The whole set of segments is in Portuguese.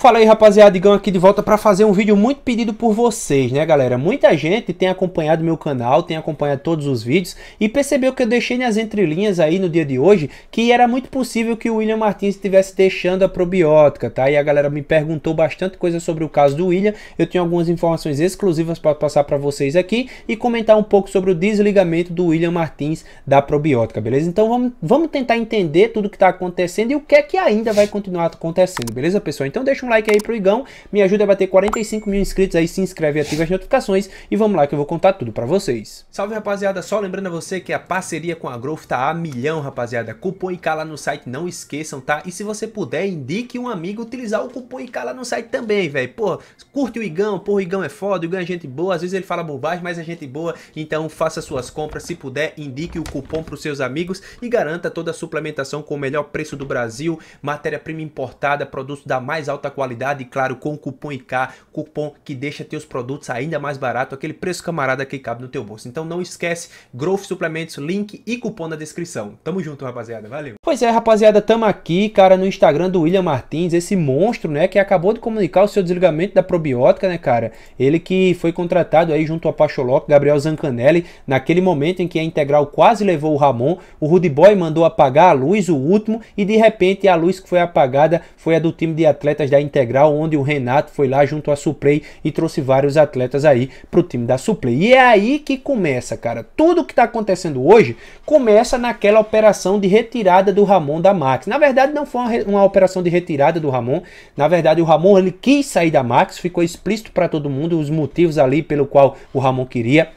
Fala aí, rapaziada, Igão aqui de volta para fazer um vídeo muito pedido por vocês, né, galera? Muita gente tem acompanhado meu canal, tem acompanhado todos os vídeos e percebeu que eu deixei nas entrelinhas aí no dia de hoje que era muito possível que o William Martins estivesse deixando a probiótica, tá? E a galera me perguntou bastante coisa sobre o caso do William. Eu tenho algumas informações exclusivas para passar para vocês aqui e comentar um pouco sobre o desligamento do William Martins da probiótica, beleza? Então vamos, vamos tentar entender tudo que tá acontecendo e o que é que ainda vai continuar acontecendo, beleza, pessoal? Então deixa um um like aí pro Igão, me ajuda a bater 45 mil inscritos aí, se inscreve e ativa as notificações e vamos lá que eu vou contar tudo pra vocês. Salve rapaziada, só lembrando a você que a parceria com a Growth tá a milhão rapaziada, cupom IK lá no site, não esqueçam, tá? E se você puder, indique um amigo utilizar o cupom IK lá no site também, velho, pô, curte o Igão, pô, o Igão é foda, o Igão é gente boa, às vezes ele fala bobagem, mas é gente boa, então faça suas compras, se puder, indique o cupom pros seus amigos e garanta toda a suplementação com o melhor preço do Brasil, matéria-prima importada, produtos da mais alta qualidade, qualidade, claro, com o cupom IK, cupom que deixa teus produtos ainda mais barato, aquele preço camarada que cabe no teu bolso. Então não esquece, Growth Suplementos, link e cupom na descrição. Tamo junto, rapaziada, valeu. Pois é, rapaziada, tamo aqui, cara, no Instagram do William Martins, esse monstro, né, que acabou de comunicar o seu desligamento da probiótica, né, cara? Ele que foi contratado aí junto ao Pacholoc, Gabriel Zancanelli, naquele momento em que a Integral quase levou o Ramon, o Rudy Boy mandou apagar a luz, o último, e de repente a luz que foi apagada foi a do time de atletas da Integral integral, onde o Renato foi lá junto à Suplay e trouxe vários atletas aí pro time da Suplay. E é aí que começa, cara. Tudo que tá acontecendo hoje começa naquela operação de retirada do Ramon da Max. Na verdade, não foi uma, uma operação de retirada do Ramon. Na verdade, o Ramon ele quis sair da Max, ficou explícito para todo mundo os motivos ali pelo qual o Ramon queria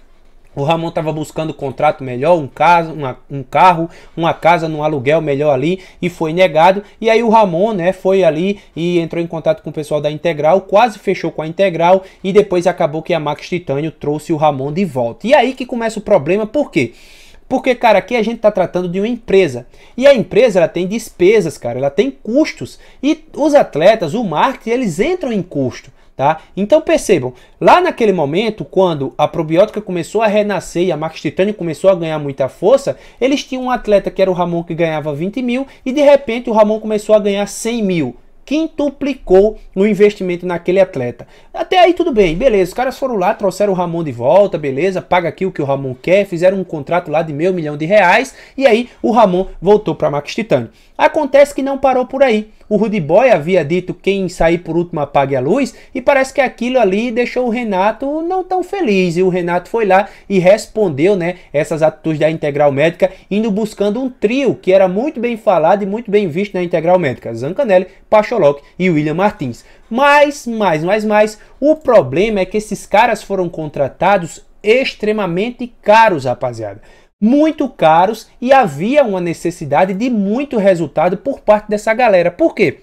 o Ramon estava buscando um contrato melhor, um, caso, uma, um carro, uma casa um aluguel melhor ali e foi negado. E aí o Ramon né, foi ali e entrou em contato com o pessoal da Integral, quase fechou com a Integral e depois acabou que a Max Titânio trouxe o Ramon de volta. E aí que começa o problema, por quê? Porque, cara, aqui a gente está tratando de uma empresa. E a empresa ela tem despesas, cara, ela tem custos. E os atletas, o marketing, eles entram em custo. Tá? Então percebam, lá naquele momento, quando a probiótica começou a renascer e a Max Titânio começou a ganhar muita força, eles tinham um atleta que era o Ramon que ganhava 20 mil e de repente o Ramon começou a ganhar 100 mil quintuplicou no investimento naquele atleta. Até aí tudo bem, beleza. Os caras foram lá, trouxeram o Ramon de volta, beleza, paga aqui o que o Ramon quer, fizeram um contrato lá de meio milhão de reais e aí o Ramon voltou para Max Titânio. Acontece que não parou por aí. O Rudy Boy havia dito quem sair por último apague a luz e parece que aquilo ali deixou o Renato não tão feliz. E o Renato foi lá e respondeu, né, essas atitudes da Integral Médica, indo buscando um trio que era muito bem falado e muito bem visto na Integral Médica: Zancanelli, Pacholok e William Martins. Mas, mais, mais, mais, o problema é que esses caras foram contratados extremamente caros, rapaziada muito caros e havia uma necessidade de muito resultado por parte dessa galera. Por quê?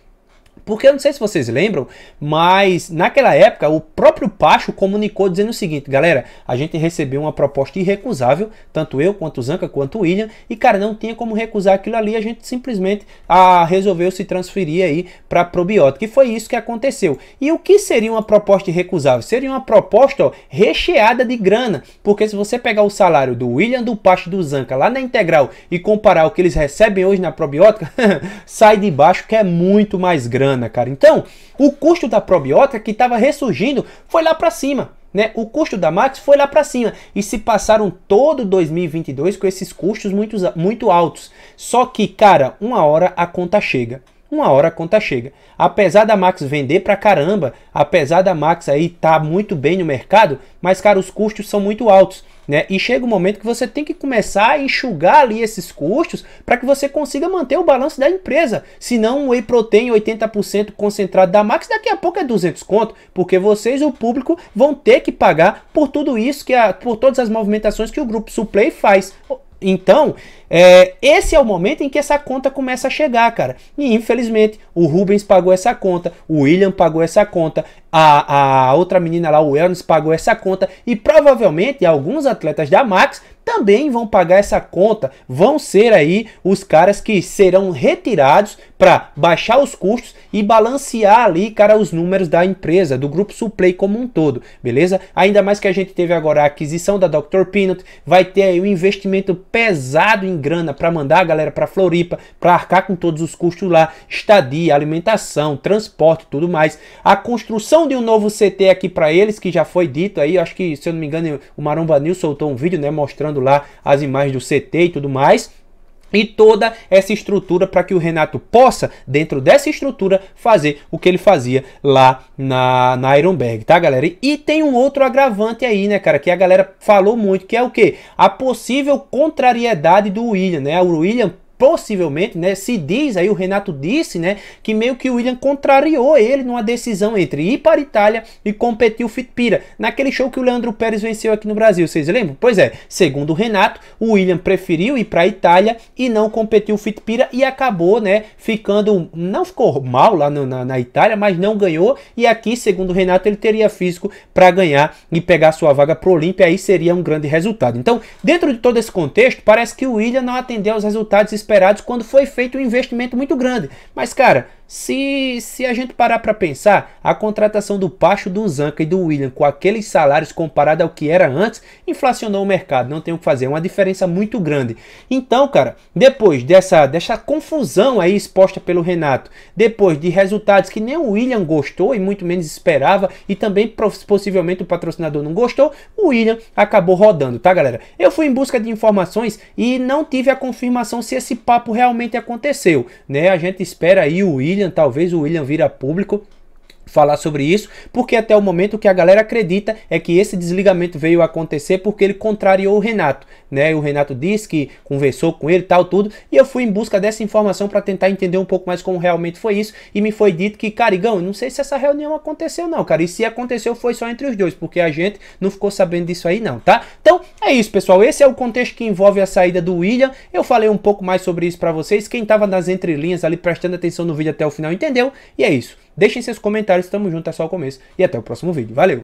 Porque eu não sei se vocês lembram, mas naquela época o próprio Pacho comunicou dizendo o seguinte, galera, a gente recebeu uma proposta irrecusável, tanto eu quanto o Zanca quanto o William, e cara, não tinha como recusar aquilo ali, a gente simplesmente ah, resolveu se transferir aí para Probiótica, E foi isso que aconteceu. E o que seria uma proposta irrecusável? Seria uma proposta ó, recheada de grana, porque se você pegar o salário do William, do Pacho e do Zanca lá na integral e comparar o que eles recebem hoje na probiótica, sai de baixo que é muito mais grana cara. Então, o custo da probiótica que estava ressurgindo foi lá para cima. Né? O custo da Max foi lá para cima e se passaram todo 2022 com esses custos muito, muito altos. Só que, cara, uma hora a conta chega uma hora a conta chega. Apesar da Max vender pra caramba, apesar da Max aí tá muito bem no mercado, mas cara, os custos são muito altos, né? E chega um momento que você tem que começar a enxugar ali esses custos para que você consiga manter o balanço da empresa. Senão o whey protein 80% concentrado da Max daqui a pouco é 200 conto, porque vocês o público vão ter que pagar por tudo isso que a, por todas as movimentações que o grupo Suplay faz. Então, é, esse é o momento em que essa conta começa a chegar, cara. E infelizmente, o Rubens pagou essa conta, o William pagou essa conta, a, a outra menina lá, o Elnis, pagou essa conta, e provavelmente alguns atletas da Max também vão pagar essa conta, vão ser aí os caras que serão retirados para baixar os custos e balancear ali, cara, os números da empresa, do grupo Suplay como um todo, beleza? Ainda mais que a gente teve agora a aquisição da Dr. Peanut, vai ter aí um investimento pesado em grana para mandar a galera para Floripa, para arcar com todos os custos lá, estadia, alimentação, transporte, tudo mais. A construção de um novo CT aqui para eles, que já foi dito aí, acho que, se eu não me engano, o Maromba News soltou um vídeo, né, mostrando mostrando lá as imagens do CT e tudo mais e toda essa estrutura para que o Renato possa, dentro dessa estrutura, fazer o que ele fazia lá na, na Ironberg, tá, galera? E tem um outro agravante aí, né, cara, que a galera falou muito, que é o que? A possível contrariedade do William, né? O William possivelmente, né, se diz aí, o Renato disse, né, que meio que o William contrariou ele numa decisão entre ir para a Itália e competir o Fitpira, naquele show que o Leandro Pérez venceu aqui no Brasil, vocês lembram? Pois é, segundo o Renato, o William preferiu ir para a Itália e não competiu o Fitpira e acabou, né, ficando, não ficou mal lá no, na, na Itália, mas não ganhou e aqui, segundo o Renato, ele teria físico para ganhar e pegar sua vaga pro Olímpia, aí seria um grande resultado. Então, dentro de todo esse contexto, parece que o William não atendeu aos resultados esperados quando foi feito um investimento muito grande. Mas, cara, se, se a gente parar para pensar, a contratação do Pacho, do Zanca e do William com aqueles salários comparado ao que era antes, inflacionou o mercado, não tem o que fazer, é uma diferença muito grande. Então, cara, depois dessa, dessa confusão aí exposta pelo Renato, depois de resultados que nem o William gostou e muito menos esperava, e também possivelmente o patrocinador não gostou, o William acabou rodando, tá galera? Eu fui em busca de informações e não tive a confirmação se esse papo realmente aconteceu, né? A gente espera aí o William William, talvez o William vira público falar sobre isso, porque até o momento o que a galera acredita é que esse desligamento veio acontecer porque ele contrariou o Renato, né? O Renato disse que conversou com ele, tal tudo, e eu fui em busca dessa informação para tentar entender um pouco mais como realmente foi isso, e me foi dito que, Carigão, não sei se essa reunião aconteceu não, cara, e se aconteceu foi só entre os dois, porque a gente não ficou sabendo disso aí não, tá? Então, é isso, pessoal. Esse é o contexto que envolve a saída do William. Eu falei um pouco mais sobre isso para vocês. Quem estava nas entrelinhas ali prestando atenção no vídeo até o final entendeu. E é isso. Deixem seus comentários. Tamo junto, é só o começo. E até o próximo vídeo. Valeu!